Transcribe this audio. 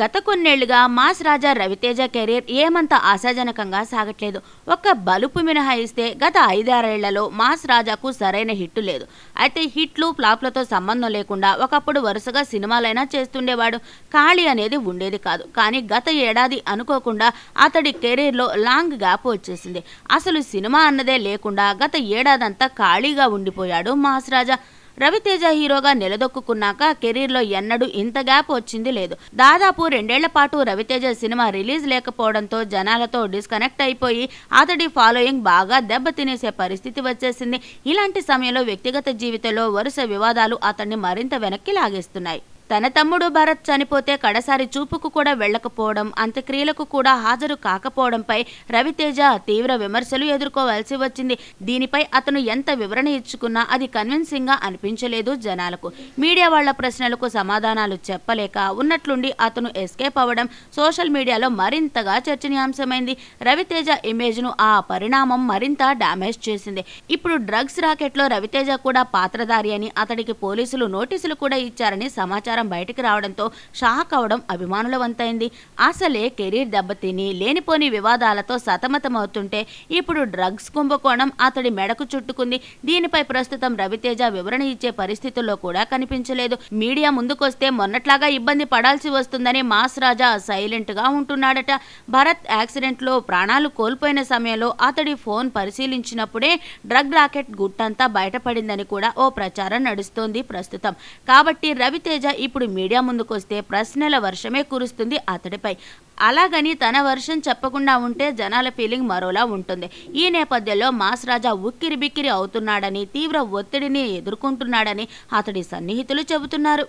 గత కొన్నేళ్లుగా మాస్ రాజా రవితేజ కెరీర్ ఏమంత ఆశాజనకంగా సాగట్లేదు ఒక్క బలుపు మినహాయిస్తే గత ఐదారేళ్లలో మాస్ రాజాకు సరైన హిట్టు లేదు అయితే హిట్లు ఫ్లాప్లతో సంబంధం లేకుండా ఒకప్పుడు వరుసగా సినిమాలైనా చేస్తుండేవాడు ఖాళీ అనేది ఉండేది కాదు కానీ గత ఏడాది అనుకోకుండా అతడి కెరీర్లో లాంగ్ గ్యాప్ వచ్చేసింది అసలు సినిమా అన్నదే లేకుండా గత ఏడాదంతా ఖాళీగా ఉండిపోయాడు మాస్ రాజా రవితేజ హీరోగా నిలదొక్కున్నాక కెరీర్లో ఎన్నడూ ఇంత గ్యాప్ వచ్చింది లేదు దాదాపు రెండేళ్ల పాటు రవితేజ సినిమా రిలీజ్ లేకపోవడంతో జనాలతో డిస్కనెక్ట్ అయిపోయి అతడి ఫాలోయింగ్ బాగా దెబ్బతినేసే పరిస్థితి వచ్చేసింది ఇలాంటి సమయంలో వ్యక్తిగత జీవితంలో వరుస వివాదాలు అతన్ని మరింత వెనక్కి లాగేస్తున్నాయి తన తమ్ముడు భరత్ చనిపోతే కడసారి చూపుకు కూడా వెళ్లకపోవడం అంత్యక్రియలకు కూడా హాజరు కాకపోవడంపై రవితేజ తీవ్ర విమర్శలు ఎదుర్కోవాల్సి వచ్చింది దీనిపై అతను ఎంత వివరణ ఇచ్చుకున్నా అది కన్విన్సింగ్ గా అనిపించలేదు జనాలకు మీడియా వాళ్ల ప్రశ్నలకు సమాధానాలు చెప్పలేక ఉన్నట్లుండి అతను ఎస్కేప్ అవ్వడం సోషల్ మీడియాలో మరింతగా చర్చనీయాంశమైంది రవితేజ ఇమేజ్ ను ఆ పరిణామం మరింత డామేజ్ చేసింది ఇప్పుడు డ్రగ్స్ రాకెట్లో రవితేజ కూడా పాత్రధారి అని అతడికి పోలీసులు నోటీసులు కూడా ఇచ్చారని సమాచారం ప్రకారం బయటకు రావడంతో షాక్ అవడం అభిమానుల వంతైంది అసలే కెరీర్ దెబ్బతిని లేనిపోని వివాదాలతో సతమతమవుతుంటే ఇప్పుడు డ్రగ్స్ కుంభకోణం అతడి మెడకు చుట్టుకుంది దీనిపై ప్రస్తుతం రవితేజ వివరణ ఇచ్చే పరిస్థితుల్లో కూడా కనిపించలేదు మీడియా ముందుకొస్తే మొన్నట్లాగా ఇబ్బంది పడాల్సి వస్తుందని మాస్ రాజా సైలెంట్ గా ఉంటున్నాడట భరత్ యాక్సిడెంట్లో ప్రాణాలు కోల్పోయిన సమయంలో అతడి ఫోన్ పరిశీలించినప్పుడే డ్రగ్ రాకెట్ గుట్టంతా బయటపడిందని కూడా ఓ ప్రచారం నడుస్తోంది ప్రస్తుతం కాబట్టి రవితేజ ఇప్పుడు మీడియా ముందుకొస్తే ప్రశ్నల వర్షమే కురుస్తుంది అతడిపై అలాగని తన వర్షం చెప్పకుండా ఉంటే జనాల ఫీలింగ్ మరోలా ఉంటుంది ఈ నేపథ్యంలో మాస్ రాజా ఉక్కిరి బిక్కిరి అవుతున్నాడని తీవ్ర ఒత్తిడిని ఎదుర్కొంటున్నాడని అతడి సన్నిహితులు చెబుతున్నారు